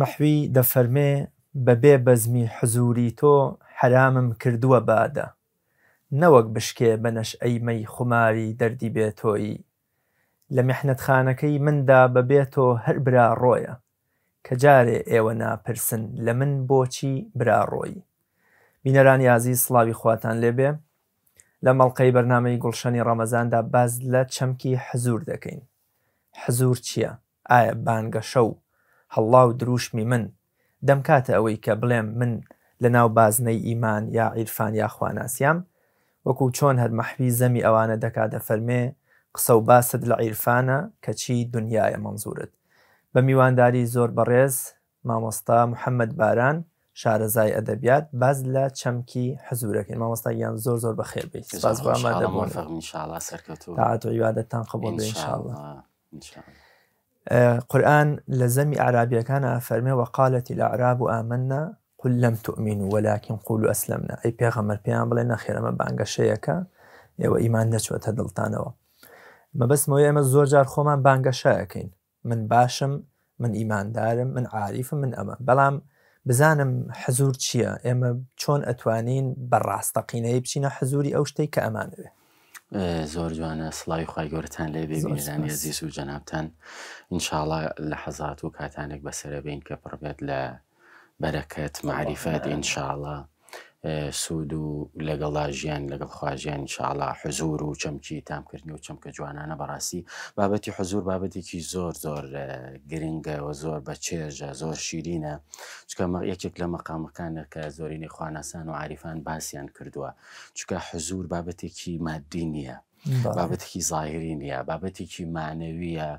مەحوی دەفەرمێ بەبێ بەزمی حزوری تۆ حرامم کردووە بادە نەوەک بشکێ بەنەش ئەیمەی خماری دەردی بێتۆیی لە میحنەتخانەکەی مندا بەبێتۆ هەر برا ڕۆیە کە جارێ ئێوە ناپرسن لە من بۆچی براڕۆی بینەران یازی سڵاوی خواتان لێبێ لە مەڵلقەی بەرنمەی گوڵشەنی ڕەمەزاندا باز لە چەمکی حەزور دەکەین حەزور چییە؟ ئایا بانگە شەو هەڵا و دروشمی من دەم کاتە ئەوەی کە بڵێم من لە ناو بازنەی ئیمان یا عیرفان یا خواناسیام وەکو چۆن هەر مەحوی زەمی ئەوانە دەکاتە فەرمێ قسە و باست لە عیرفانە کەچی دنیاە منزورت بە میوانداری زۆر بەڕێز مامۆستا محەممەد باران شارەزای ئەدەبیات باز لە چەمکی حزورەکەن مامۆستا یان زۆر زۆر بەخێر بیت باز ئامادە بۆ فەرمیشاڵ سەرکەوتات و یوادەتان خەبڵ انشاءله. قورآن لە زەمی عرابیەکانە فەرمێ وەقالەتی لە عراب و ئامننا قل لەم تؤمین و وەلاکن قول و ئەسلمنا ئەی پێغەمەەر پێیان بڵێ نەخێرەمە بانگەشەیەەکە ئێوە ئیمان دەچوەتە دڵتانەوە مەبەستمەوەی ئەمە زۆر جار خۆمان بانگەشەکەین من باشم من ئیماندارم من عاریفم من ئەمە بەڵام بزانم حەزور چییە ئێمە چۆن ئەتوانین بەڕاستەقینەی بچینە حەزوری ئەو شتەی کە ئەمانوێت زۆر جوانە سڵی خی گەورتان لێ بێزانانی زیس و جەنابان انشاءڵە لە حەزات و کاتانێک بەسرە بین کە پڕبێت لە بەرەکەت معریفەت ئینشاءڵە سوود و لەگەڵا ژیان لەگەڵ خواژیان شعلا حزور و چەمکی تامکردنی و چەمکە جوانانە بەڕاستی بابەتی حزور بابەتێکی زۆر زۆر گرنگەوە زۆر بە چێژە زۆر شیرینە چکە یەکێک لە مەقامەکانە کە زۆرینی خواناسان و عریفان باسییان کردووە چکە حزور بابەتێکی مادی نییە بابەتێکی زاهری نیە بابەتێکی مانەویە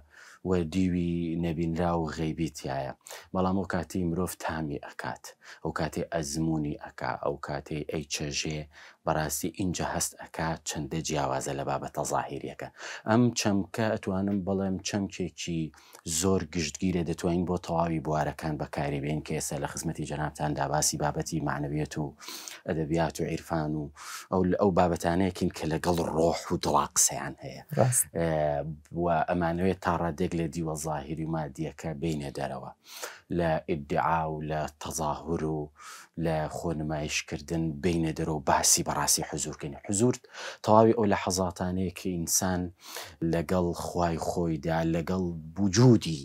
وەردیوی نەبینرا و غەیبیتیایە بەڵام ئەو کاتی مرۆڤ تامی ئەکات ئەو کاتێ ئەزمموی ئەکا ئەو کاتێ ئەی چەژێ بەڕاستی اینجا هەست ئەک چەندە جیاوازە لە بابەتە ظاهریەکە ئەم چەمکە ئەتوانم بڵێم چەمکێکی زۆر گشتگیرە دەتوانین بۆ تەواوی بوارەکان بەکاری بێن کە ئێستا لە خزمەتی جەنابان داباسی بابەتی معنەویەت و ئەدەبیات و عیرفان و ئەو ئەو بابەتانەیەکن کە لەگەڵ ڕۆح و دڵاقسەیان هەیە ئەمانوێت تا ڕادێک لە دیوە ظاهری مادیەکە بینە دەرەوە لە ئیدعا و لە تەظاهر و لە خۆنمایشکردن بینە دەرەوە باسی بەڕاستی حزورکەین حزورت تەواوی ئەو لە حەزاتانەیە کە ئینسان لەگەڵ خوای خۆیدا لەگەڵ بجودی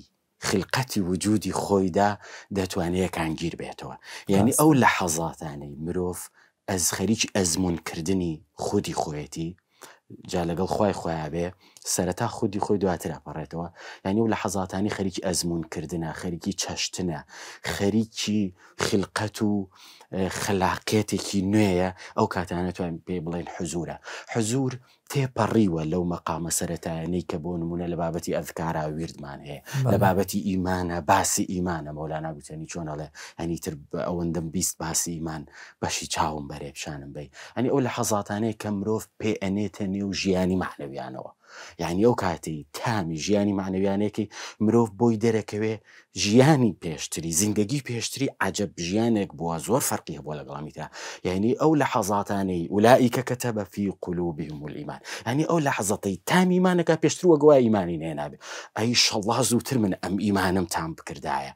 خلقەتی وجودی خۆیدا دەتوانەیەکان گیر بێتەوە یعنی ئەو لە حەزاتانەی مرۆڤ ئەز خەریکی ئەزمونکردنی خودی خۆیەتی جا لەگەڵ خی خۆیابێ سەرەتا خودی خۆی دواترراپەڕێتەوە یعنی و لە حەزاتانی خەریکی ئەزمونکردە خەریکی چەشتنە خەریکی خلقەت و خلاقێتێکی نوێیە ئەو کاتانەتوان پێ بڵێن حزورە حزور تێپەڕیوە لەو مەقامە سەتایانەی کە بۆ نمونە لە بابەتی ئەذکارا وردمان هەیە لە بابەتی ئیمانە باسی ئیمانە مەولانا گوتنی چۆنەڵێ هەنی تر ئەوەندەم بیست باسی ئیمان بەشی چاوم بەرێ پیشانم بی ئەنی ئەو لە حەزاتانەیە کە مرۆڤ پێ ئەنێتە نێو ژیانی معنەویانەوە یعنی ئەو کاتی تامی ژیانی معنەویانێکی مرۆڤ بۆی دەرەکەوێ ژیانی پێشتری زیندگی پێشتری عجب ژیانێک بووە زۆر فەرقی هەبووە لەگەڵامی تا یعنی ئەو لە حەزاتانی ولائیکە کە تە بەفی قلوبی مولیمان ینی ئەو لە حەزەتی تامیمانەکە پێشتر وەگوای ایمانی نێنابێت ئەی شەڵله زووتر من ئەم ئیمانم تام بکردایە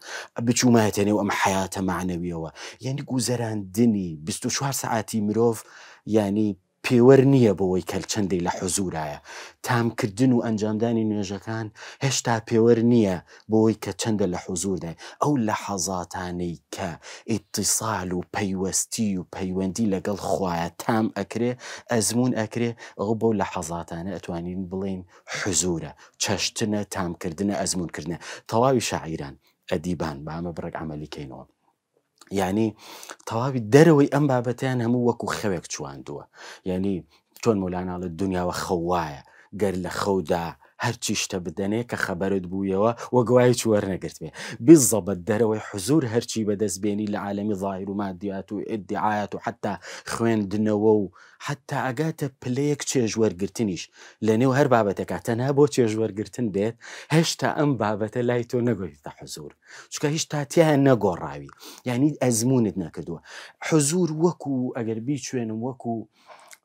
بچوومەتێنێ و ئەم حیاتە معنەویەوە یعنی گوزەراندنی 24 سعاتی مرۆڤ ینی پێوەەر نییە بەوەی کەلچەندەی لە حەزورایە تامکردن و ئەنجامدانی نوێژەکان هێشتا پێوەەر نییە بۆی کە چەندە لە حەزوردای ئەو لە حەزاتانەی کە ئیتیساال و پەیوەستی و پەیوەندی لەگەڵ خویە تام ئەکرێ ئەزمون ئەکرێ ئەو بۆ لە حەزاتانە ئەتوانین بڵین حزورە چەشتنە تامکردنە ئەزمونکردە تەواوی شاعیران ئەدیبان بامە بڕێک عملیکەینەوە ینی تەواوی دەرەوەی ئەم بابەتیان هەموو وەکو خەوێک چواندووە ینی چۆن مولاناڵت دنیاوە خەوایە گەر لە خەودا هەرچی شتە بدەنێ کە خەبەرت بوویەوە وەگوایە وەرنەگرت بێ بزەبەت دەرەوەی حزور هەرچی بەدەستبێنی لە عالمی ظاهر و مادیات و ئدعاات و حتا خوێندنەوە و حتا ئەگاتە پلەیەک چێژوەرگرتنیش لە نێو هەر بابەتەکە تەنها بۆ چێژوەرگرتن دێت هێشتا ئەم بابەتە لای تۆ نەگۆیتە حزور چکە هیچ تاتیان نەگۆڕاوی یعنی ئەزمونت نەکردووە حزور وەکو ئەگەر بی شوێنم وەکو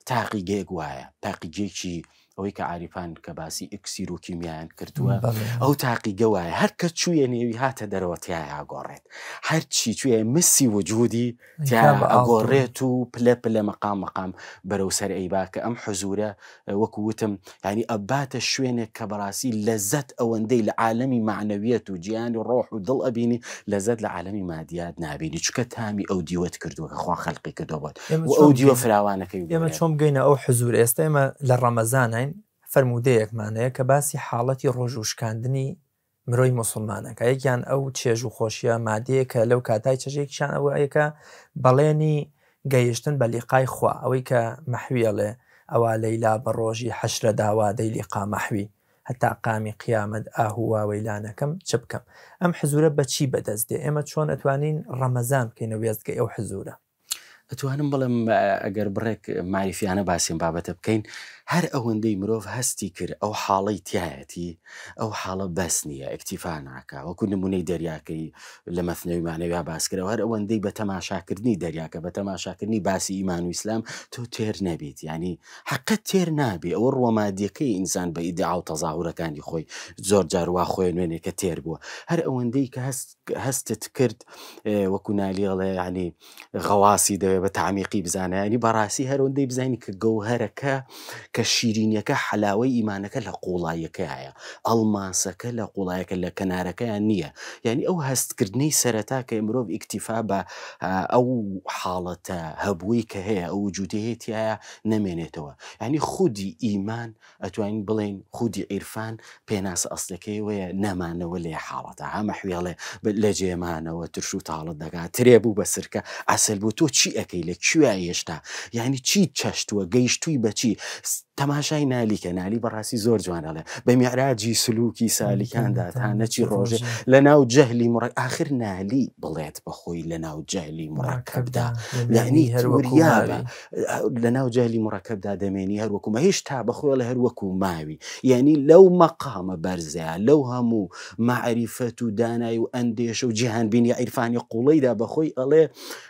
تاقیگێک وایە تاقیگێکی ئەوەی کە عریفان کە باسی ئکسسیر و کیمیان کردووە ئەو تاقی گەوایە هەرکە چویە نێوی هاتە دەرەوە تایە ئاگۆڕێت هەرچی چوێ مسی وجودی تیا ئەگۆڕێت و پلە پلە مەقام مەقام بەرەو سەر ئەیبا کە ئەم حەزورە وەکو وتم ینی ئەباتە شوێنێک کە بەڕاستی لەزت ئەوەندەی لە عالمی معنەویەت و گیان و ڕۆح و دڵ ئەبینی لەزت لە عالمی مادیات نابینی چکە تامی ئەو دیوەت کردووە خوا خەڵقی کردەوەت ئەو دیوە فراوانەکەی ئێمە چۆم گەینە ئەو حزور ئێستا ئێمە لە ڕەمەزانە فرەرمودەیەکمانەیە کە باسی حاڵەتی ڕۆژ وشکاندنی مرۆی مسلمانەکە یەکیان ئەو چێژ و خۆشیە مادەیە کە لەو کاتای چەژێکیان ئەوە ئەیەکە بەڵێنی گەیشتن بە لیقای خوا ئەوەی کە مەحویەڵێ ئەوە لەیلا بە ڕۆژی حەشرە داوادەی لیقا مەحوی هەتا قامی قیامەت ئاهواوەیلانەکەم چ بکەم ئەم حزورە بەچی بەدەستێ ئێمە چۆن ئەتوانین ڕەمەزان بکەینە وێستگە ئەو حزورە ئەتوانم بڵم ئەگەر بڕێک ماریفیانە باسیم بابەتە بکەین هەر ئەوەندەی مرۆڤ هەستی کرد ئەو حاڵی تایەتی ئەو حاڵە بەس نییە ئەکتیفا ناکە وەکو نمونەی دەریاکەی لە مەفنەویمانەوی باسکرەوە هەر ئەوەندەی بە تەماشاکردنی دەریاکە بە تەماشاکردنی باسی ئیمان و ئیسلام تۆ تێر نەبیت ینی حقت تێر نابی ئەوە ڕۆمادیەکەی ئینسان بە ئیدعا و تەزاورەکانی خۆی زۆر جاروا خۆی نوێنێکە تێر بووە هەر ئەوەندەی کە هەستت کرد وەکو نالیڵێ ینی غەواسی دەوێت بە تعمیقی بزانانی بەڕاستی هەرەوەندەی بزانانی کە گەوهرەکە کە شیرینیەکە حەلاوەی ئیمانەکە لە قوڵایەکە هەیە ئەلماسەکە لە قوڵایەکە لە کەنارەکەیان نییە یعنی ئەو هەستکردنی سەرەتا کە مرۆڤ ئیکتیفا بە ئەو حاڵەتە هەبووی کە هەیە ئەو جوودهێتیایە نەمێنێتەوە ینی خودی ئیمان ئەتوانین بڵین خودی عیرفان پێناس ئەستەکەی وەیە نەمانەوە لێ حاڵەتە هەمە حوێڵێ لە جێمانەوە ترش و تاڵت دەگات ترێ بوو بە سرکە ئەسل بوو تۆ چی ئەەکەی لە کوێ هێشتا یعنی چی چەشتووە گەیشتووی بەچی تماشای تەماشای نالیکە نالی زور جوانه لی به معراجی سلوکی سالیکاندا تاەچی ڕۆژێ روشه لناو جهلی مرکب آخر نالی بڵێت بەخۆی لە ناو جەهلی مڕکەبدا یعنی هەروەریابە لە ناو جەهلی مڕکەبدا دەمێنی هەروەکومە هێشتا بەخۆی لە وکو ماوی یعنی لو مقام برزه لو همو معرفت و دانای و اندیش و جیهان بینی عیرفانی قوڵیدا بەخۆی ئەڵێ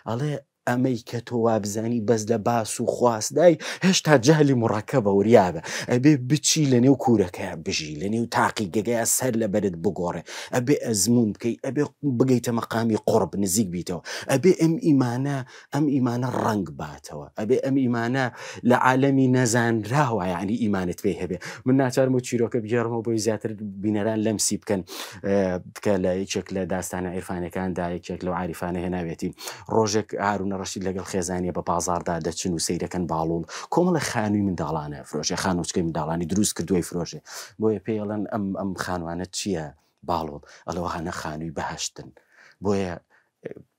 ئەڵێ ئەمەی کە تۆ وابزانی بەس لە باس و خواستدای هێشتا جالی مڕەکە بە وریابە ئەبێ بچی لە نێو کورەکە بژی لە نێو تاقی گەگەیە سەر لە بەرت بگۆڕێ ئەبێ ئەزمون بکەیت ئەبێ بگەیتە مەقامی قڕب نزیک بیتەوە ئەبێ ئەم ئیمانە ئەم ئیمانە ڕنگ باتەوە ئەبێ ئەم ئیمانە لە عالەمی نەزانراوە یعنی ئیمانت پێ هەبێ من ناچارم و چیرۆکە بگەڕمەوە بۆی زیاتر بینەران لەمسی بکەن کە لە یەکێک لە داستانە عیرفانەکاندا یەکێک لە عریفانە هێناوێتی ڕۆژێک هارون هارونە ڕەشید لەگەڵ خێزانیە بە بازاردا دەچن و سیرەکەن باڵول کۆمەڵە خانووی منداڵانە فرۆژێ خانوچکەی منداڵانی دروست کردوی فرۆژێ بۆیە پێڵەن ئەم ئەم خانوانە چییە باڵۆڵ ئەلەوە هەنە خانووی بەهشتن بۆیە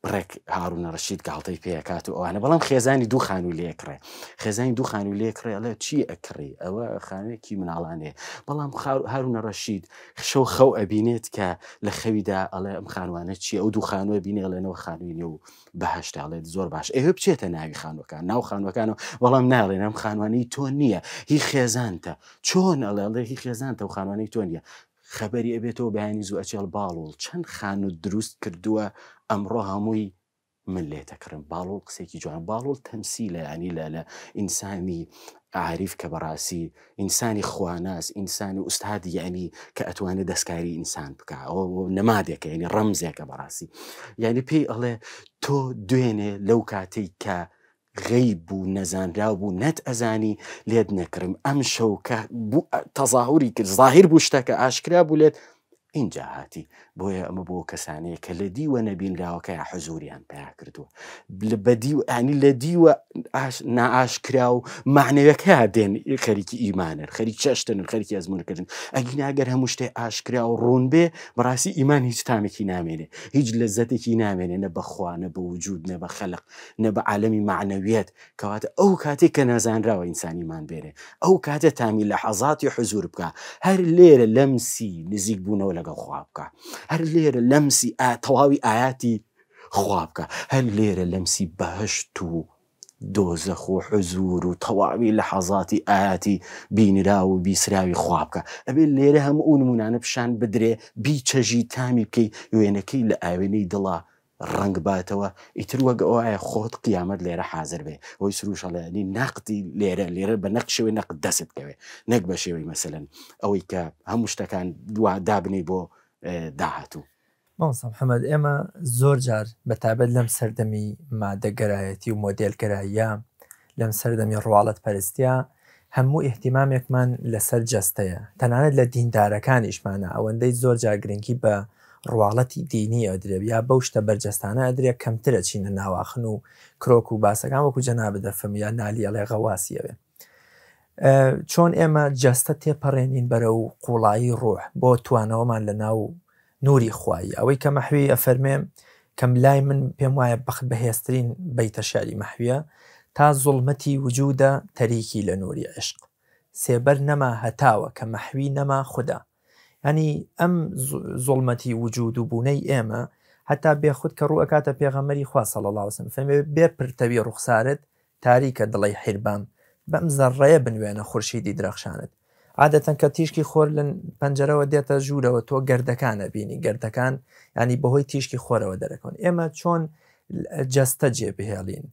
بڕێک هاروونە ڕەشید گاڵتەی پێکات و ئەوانە بەڵام خێزانی دوو خانوو لێکڕێ خێزانی دوو خانوو لێکڕێ لە چی ئەکڕی ئەوە خانەیەکی مناڵانێ بەڵام هاروونە ڕەشید شەو خەو ئەبینێت کە لە خەویدا ئەڵێ ئەم خانوانە چی ئەو دوو خانوە بینێ لەنەوە خانوینێ و بەهشتاڵێت زۆر باش ئێوە بچێتە ناوی خانوەکان ناو خانوەکانەوە بەڵام ناڵێن ئەم خانوانی تۆ نییە هی خێزانتە چۆن ئەڵێڵێ هی خێزانتە و خانوانەی تۆ نیە خبری ئەبێتەوە بەیانی زوو ئەچێڵ باڵڵ چەند خان و دروست کردووە ئەمڕۆ هەمووی من لێ تەکردم باڵۆڵ قسێکی جوان باڵۆڵ تەمسی لە ینی لە لە ئینسانی عریف کە بەڕاستی ئینسانی خواناس ئینسانی ئوستادی یعنی کە ئەتوانێت دەستکاری ئینسان بکە ئەو نەمادێکە ینی ڕەمزێکە بەڕاستی یعنی پێی ئەڵێ تۆ دوێنێ لەو کاتێک کە غەی بوو نەزانرا بوو نەت ئەزانی لێت نەکرم ئەم شەو کە تەزاهوری کرد زاهر بوو شتەکە ئاشکرا بوو لێت اینجا هاتی بۆیە ئەمە بۆ کەسانەیە کە لە دیوە نەبین لاوەکە حەزوریان پیا کردووە بەدیانی لە دیوە نائاشکرا و معنەوەەکە دێن خەریکی ئیمانن خەریک چەشتن خەرکی ئەزمونکردن ئەگی ناگەر هەموو شتێ ئاشکرا و ڕوون بێ بەڕاستی ئیمان هیچ تامێکی نامێنێ هیچ لە زەتێکی نامێنێ نە بەخواانە بە وجود نە بە خەلق نە بە عالەمی معنەویەت کەواتە ئەو کاتێک کە نازانراوە ئینسانیمان بێرێ ئەو کاتە تامی لە حەزاتی حزور بکە هەر لێرە لەمسی نزیک بوونەوە لە لەگەڵ خواب بکە هەر لێرە لەمسی تەواوی ئاياتی خواب بکە هەر لێرە لەمسی بەهشت و دۆزەخ و حزور و تەواوی لە حەزاتی ئاياتی بینرا و بیسراوی خواب بکە ئەبێ لێرە هەموو نمونانە پیشان بدرێ بیچەژی تامی بکەی وێنەکەی لە ئاوێنەی دڵە ڕنگ باتەوە ئیتر وەگە ئەوە خۆت قیامەت لێرە حاضر بێ هۆی سروشەڵێنی نقتی لێرە لێرە بە نەق شێوی نەق دەست بکەوێ نەک بە شێوەی مەسەن ئەوەی کە هەموو شتەکان دو دابنی بۆ داهاتوو مامسا محەممەد ئێمە زۆر جار بەتابەت لەم سەردەمی مادەگەرایەتی و مۆدلگەراییە لەم سەردەمی ڕواڵەت پەرستیا هەموو احتیمامێکمان لەسەر جەستەیە تەنانەت لە دیندارەکان ئیشمانە ئەوەندەی زۆر جاگرنگی بە ڕواڵەتی دینی ئەدرێبیا بەو شتە بەرجەستانە ئەدرێ کەمترە چینە ناواخن و کرۆک و باسەکان وەکو جەنا بدەفەم یا نالی ئەڵێ غەواسیەوێ چۆن ئێمە جەستە تێپەڕێنین بەرە و قوڵایی ڕۆح بۆ توانەوەمان لە ناو نوری خوایی ئەوەی کە مەحوی ئەفەرمێ کەم لای من پێم وایە بەخت بەهێسترین بەیتە شاری مەحویە تا زڵمەتی وجودە تەریکی لە نوری عشق سێبەر نەما هەتاوە کە مەحوی نەما خوددا هەنی ئەم زۆڵمەتی وجود و بوونەی ئێمە هەتا بێخود کە ڕوو ئەکاتە پێغەمەری خواسەڵ لاوسم فەمێ بێ پرتەوی ڕوخسارت تاریکە دڵی حیربام بەم زەڕەیە بنوێنە خورشیدی درەخشانت عادەتەن کە تیشکی خۆر لەن پەنجەرەوە دێتە ژوورەوە تۆ گردەکانە بینی گردەکان ینی بەهۆی تیشکی خۆرەوە دەرەکەن ئێمە چۆن جەستە جێبهێڵین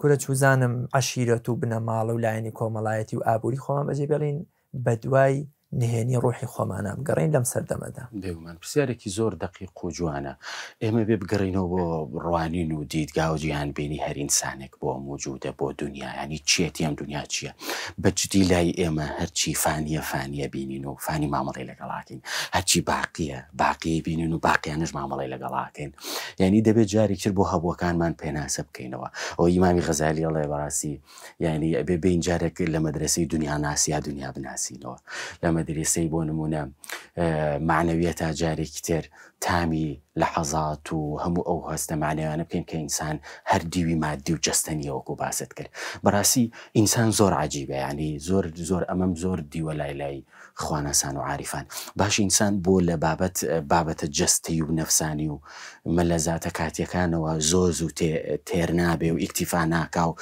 کورە چوزانم عشیرەت و بنەماڵە و لایەنی کۆمەڵایەتی و ئابووری خۆمان بەجێ بێڵین بە دوای نهێنی ڕۆحی خۆمانە بگەڕین لەم سەردەمەدا بێمان پرسیارێکی زۆر دقی قوجوانە ئێمە بێ بگەڕینەوە بۆ ڕوانین و دیدگاوجییان بینی هەرینسانێک بۆ موجودە بۆ دنیایانی چێتی ئەم دنیا چییە بەجدی لای ئێمە هەرچی فانیە فانیە بینین و فانی مامەڵی لەگەڵاکەین هەرچی باقیە باقی بینین و باقییانش مامەڵی لەگەڵاکەین یعنی دەبێت جاری کرد بۆ هەبووەکانمان پێناسە بکەینەوە ئەو ئیمامی غەزالی ئەڵێ بەڕاستی یعنی ئەبێ بین جارێک لە مەدرسی دنیا ناسییا دنیا بناسیینەوە لەمە مەدرسەی بۆ نمونە معنەویەتە جارێکی تر تامی لە حەزات و هەموو ئەو هەستە معنەوانە بکەین کە ئینسان هەر دیوی مادی و جستنیەوەکو باست کرد بەڕاستی ئینسان زۆر عجیبە ینی زۆر زۆر ئەمەم زۆر دیوە لای لای خوانەسان و عریفان باش ئینسان بۆ لە بابەت بابەتە جستی و نەفسانی و مەلەزاتە کاتیەکانەوە زۆر زوو تێر نابێ و ئیکتیفا ناکاو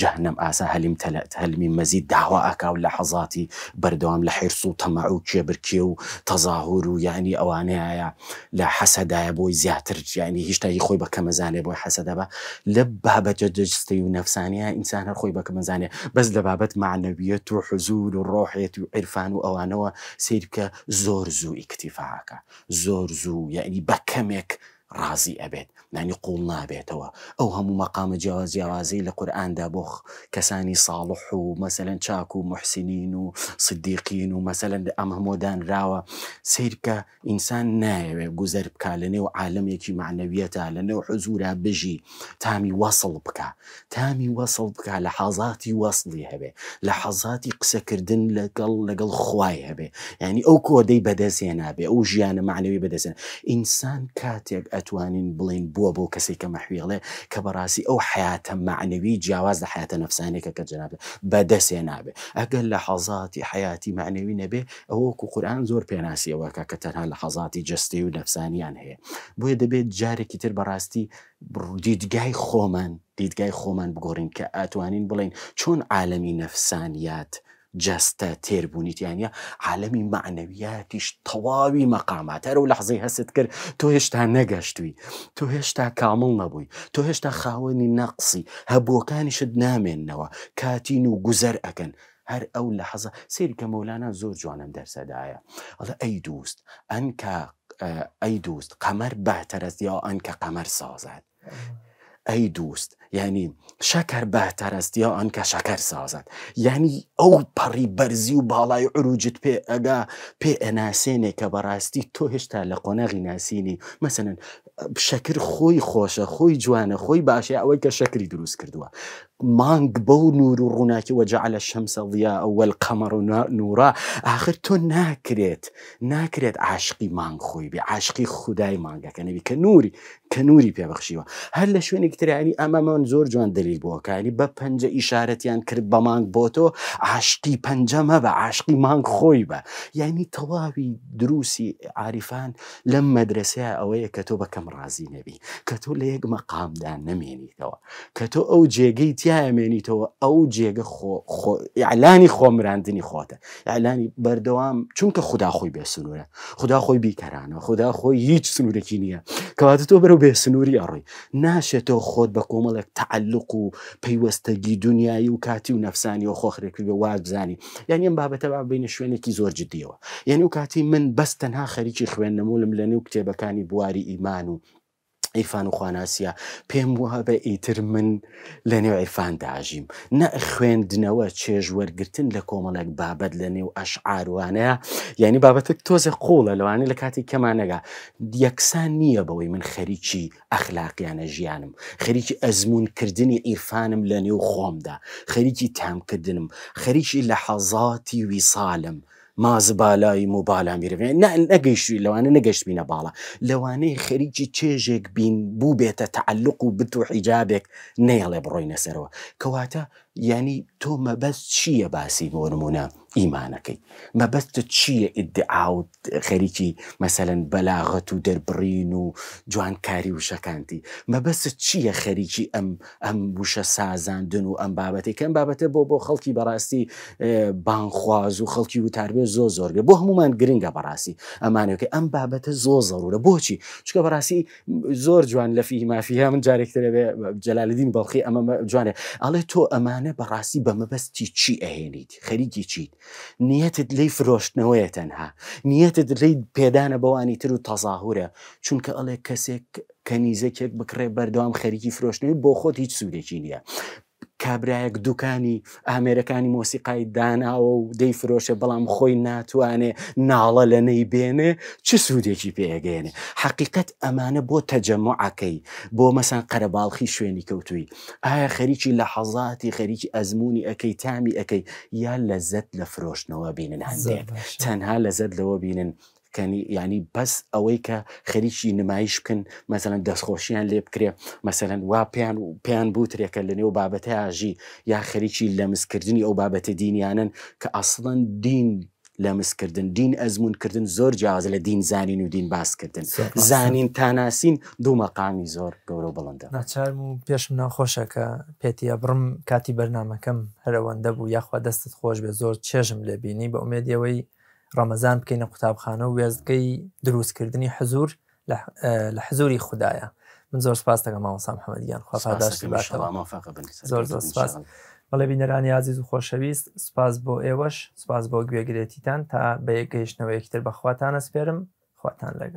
جەهنم ئاسا هەلیم هەلمی مەزی داوا ئاکاو لە حەزاتی بەردەوام لە حیرس و تەمە و کێبرکێ و تەزاهور و یعنی ئەوانەیە لە حەسەدایە بۆی زیاتر جیانی هیچتایی خۆی بە کەمەزانێ بۆی حەسەدە بە لە بابەتە جستی و نەفسانیە ئینسان هەر خۆی بە کەمەزانێ بەس لە بابەت معنەویەت و حزور و ڕۆحێت و عرفان و ئەوانەوە سیر بکە زۆر زوو ئیکتیفاکە زۆر زوو یعنی بە کەمێک رازي ئەبێت نانی قوڵ نابێتەوە ئەو هەموو مەقامە جیاوازیاوازەی لە قورئاندا بۆخ کەسانی ساڵح و مەسەلەن چاک و محسینین و سدیقین و مەسەلەن ئەم هەمۆدان راوە سیرکە ئینسان نایەوێ گوزەر بکە لە نێو عالمێکی معنەویەتە لە نێو حزورا بژی تامی وەسڵ بکە تامی وەسڵ بکە لە حەزاتی وەسڵی هەبێ لە حەزاتی قسەکردن لەگەڵ لەگەڵ خوای هەبێ ینی يعني ئەو کۆدەی بەدەستێ نابێ ئەو ژیانە معنەوی ئینسان کاتێک ئەتوانین بڵین بووە بۆ کەسێک کە مەحویڵێ کە بەڕاستی ئەو حیاتە معنەوی جیاواز لە حیاتە نفسانێکە کە جناب بەدەسێ نابێ ئەگەر لە حەزاتی حیاتی معنەوی نەبێ ئەوەکو قورآان زۆر پێناسیەوەکە کە تەنها لە حەزاتی جستی و نفسانیان هەیە بۆیە دەبێت جارێکی تر بەڕاستی دیدگای خۆمان دیدگای خۆمان بگۆڕین کە ئەتوانین بڵین چۆن عالمی نفسانیات جەستە تێربوونیتیانە عالەمی معنەویاتیش تەواوی مەقامات هەرە و لەحزەی هەست کرد تۆ هێشتا نەگەشتوی تۆ هێشتا کامڵ نەبووی تۆ هێشتا خاوەنی نەقسی هەبووەکانیشت نامێننەوە کاتین و گوزەر ئەکەن هەر ئەو لە حەز سری کە مەولانا زۆر جوانم دەرسەدایە ئەڵە ئەی دووست ئەنکە ئەی دووست قەمەر بەتەرەزیەوە ئەنکە قەمەر سازات ئەی دووست یعنی شەکەر بەتەرەستیا ئەنکە شەکەر سازن یعنی ئەو پەڕی بەرزی و باڵای عروجت پێ ئەگا پێ ئەناسێنێ کە بەڕاستی تۆ هێشتا لە قۆناغی ناسینی مەسەن شەکر خۆی خۆشە خۆی جوانە خۆی باشێ ئەوەی کە شەکری دروست کردووە مانگ بەو نور و ڕووناکی وەجعلە شەمسەڵیا ئەوەل قەمەڕ و نورا آخر تۆ ناکرێت ناکرێت عاشقی مانگ خۆی بێ عاشقی خودای مانگەکە نەوی کە نوری کە نوری پێبەخشیوە هەر لە شوێنێک تریانی ئەمەمە ئەوان زۆر جوان دلیل بووەکانی بە پەنجە ئیشارەتیان کرد بە مانگ بۆ تۆ عاشتی پەنجەمە بە عاشقی مانگ خۆی بە یعنی تەواوی دروسی عریفان لەم مەدرسەیە ئەوەیە کە تۆ بەکەم ڕازی نەبی کە تۆ لە یەک مەقامدان نەمێنیتەوە کە تۆ ئەو جێگەی تایەمێنیتەوە ئەو جێگە ئیعلانی خۆمراندنی خۆتە یاعلانی بەردەوام چونکە خدا خۆی بێ سنوورە خدا خۆی بیکەرانەوە خدا خۆی هیچ سنوورێکی نییە کەواتە تۆ بەرەو بێ سنووری ئەڕۆی ناشێتەوە خۆت بە کۆمەڵێک تعلق و پەیوەستەگی دنیای و کاتی و نەفسانی و خۆخرێکی بە واز بزانی یان ئەم بابەتە با بینە شوێنێکی زۆر جدیەوە یعنی و کاتی من بەستەنها خەریکی خوێنەمولم لە نێو کتێبەکانی بواری ئیمان و عیرفان و خواناسیە پێم وها بە ئیتر من لە نێو عیرفانداژیم نە خوێندنەوە چێژ وەرگتن لە کۆمەڵێک بابەت لە نێو ئەشعاروانەیە یعنی بابەتێک تۆزە قۆڵە لەوانی لە کاتی کەمانەگا یەکسان نییە بەوەی من خەریکی ئەخلاقیانە ژیانم خەریکی ئەزمونکردنی ئیرفانم لە نێو خۆمدا خەریکی تامکردنم خەریکی لە حەزاتی ویساالم. ماز بالایی و بالا میرێن نەگەیشتوی لەوانە نەگەشتبینە باڵە لەوانەیە خەریکی چێژێک بین بوو بێتە تعلق و بتو حیجابێک نەیەڵێ بڕۆینەسەرەوە کەواتە ینی تۆ مەبەست چییە باسی بۆ نمونە ئیمانەکەی مەبەستە چییە ئیدعاوت خەریکی مەسەن بەلاغەت و دەربڕین و جوانکاری وشەکانتی مەبەستە چییە خەریکی ئەم ئەم وشە سازاندن و ئەم بابەتی کەم بابەتە بۆ بۆ خەڵکی بەڕاستی بانخواز و خەڵکی وتاربێ زۆ زۆرگە بۆ هەمومان گرنگە بەڕاستی ئەمانەکەی ئەم بابەتە زۆ زەرورە بۆچی چکە بەڕاستی زۆر جوان لە فیمافی هە من جارێکترە جەلالدین بەڵخی ئەمە جوانێ ئەڵێ تۆ ئەمانە ئەمانە بەڕاستی بە مەبەستی چی ئەهێنیت خەریکی چیت نیەتت لی فرۆشتنەوەیە تەنها نیەتت لی پێدانە بەوانی تر و تەزاهورە چونکە ئەڵێ کەسێک کەنیزەکێک بکڕێ بەردەوام خەریکی فرۆشتنەوەی بۆ خۆت هیچ سوودێکی نییە کابراایەک دوکانی ئامێرەکانی مۆسیقای داناوە و دەی فرۆشە بەڵام خۆی ناتوانێ ناڵە لە نەی بێنێ چ سوودێکی پێگەێنێ حقیقت ئەمانە بۆ تەجەمعەکەی بۆ مەسان قەرەباڵخی شوێنی کەوتووی ئایا خەریکی لە حەزاتی خەریکی ئەزمموی ئەەکەی تامی ئەەکەی یا لە زەت لە فرۆشتنەوە بینن هەندێک تەنها لە زەت لەوە بینن ینی بەس ئەوەی کە خەریکی نمایش بکن مەمثلەن دەستخۆشییان لێ بکرێ مەمثلەن وا پێیان و پێیان بوترێکە لە نێو بابەتە ئاژی یا خەریکی لەمسکردنی ئەو بابەتە دینیانن کە ئەسڵەن دین لەمسکردن دین ئەزمونکردن زۆر جیاز لە دین زانین و دین باسکردن زانین تاناسین دوو مەقامی زۆر گەورە بڵندە ناچارم و پێشم ناخۆشەکە پێتیە بڕم کاتی بەرنمەکەم هەرەوەندە بوو یاخوا دەستت خۆش بێ زۆر چێژم لێبینی بە ئومێدیەوەی ڕەمەزان بکەینە قوتابخانە و وێزگەی دروستکردنی حزور لە حزوری خدایە من زۆر سپاس دەکەم ماوەسام حمەدیان خوافاداشتی زۆر زۆر سپاس بەڵێ بینەرانی عزیز و خۆشەویست سپاس بۆ ئێوەش سپاس بۆ گوێگرێتیتان تا بە یەکگەیشتنەوە یەکتر بەخواتانە سپێرم خواتان لەگەم